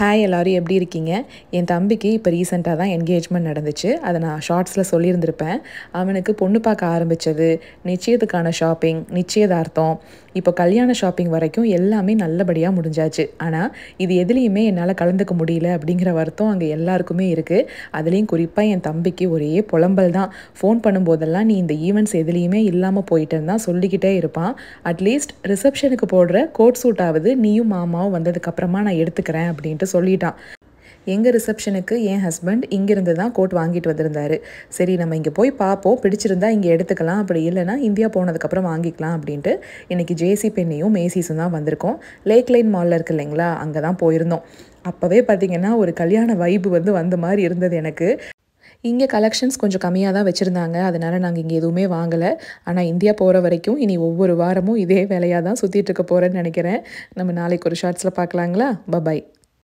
hi எல்லோரும் எப்படி இருக்கீங்க என் தம்பிக்கு இப்போ ரீசெண்டாக தான் என்கேஜ்மெண்ட் நடந்துச்சு அதை நான் ஷார்ட்ஸில் சொல்லியிருந்திருப்பேன் அவனுக்கு பொண்ணு பார்க்க ஆரம்பித்தது நிச்சயத்துக்கான ஷாப்பிங் நிச்சயதார்த்தம் இப்போ கல்யாண ஷாப்பிங் வரைக்கும் எல்லாமே நல்லபடியாக முடிஞ்சாச்சு ஆனால் இது எதுலேயுமே என்னால் கலந்துக்க முடியல அப்படிங்கிற வருத்தம் அங்கே எல்லாருக்குமே இருக்குது அதுலேயும் குறிப்பாக என் தம்பிக்கு ஒரே புலம்பல் தான் ஃபோன் பண்ணும்போதெல்லாம் நீ இந்த ஈவெண்ட்ஸ் எதுலேயுமே இல்லாமல் போயிட்டேன்னு தான் சொல்லிக்கிட்டே இருப்பான் அட்லீஸ்ட் ரிசப்ஷனுக்கு போடுற கோட் சூட்டாவது நீயும் மாமாவும் வந்ததுக்கப்புறமா நான் எடுத்துக்கிறேன் அப்படின்ட்டு சொல்லிட்டான் எங்கள் ரிசப்ஷனுக்கு என் ஹஸ்பண்ட் இங்கேருந்து தான் கோட் வாங்கிட்டு வந்திருந்தாரு சரி நம்ம இங்கே போய் பார்ப்போம் பிடிச்சிருந்தா இங்கே எடுத்துக்கலாம் அப்படி இல்லைனா இந்தியா போனதுக்கப்புறம் வாங்கிக்கலாம் அப்படின்ட்டு இன்றைக்கி ஜேசி பெண்ணையும் மேசிஸும் தான் வந்திருக்கோம் லேக் லைன் மாலில் இருக்கு இல்லைங்களா அங்கே தான் போயிருந்தோம் அப்போவே பார்த்திங்கன்னா ஒரு கல்யாண வைப்பு வந்து வந்த மாதிரி இருந்தது எனக்கு இங்கே கலெக்ஷன்ஸ் கொஞ்சம் கம்மியாக தான் வச்சுருந்தாங்க அதனால் நாங்கள் இங்கே எதுவுமே வாங்கலை ஆனால் இந்தியா போகிற வரைக்கும் இனி ஒவ்வொரு வாரமும் இதே வேலையாக தான் சுற்றிட்டு இருக்க போகிறேன்னு நினைக்கிறேன் நம்ம நாளைக்கு ஒரு ஷார்ட்ஸில் பார்க்கலாங்களா பபாய்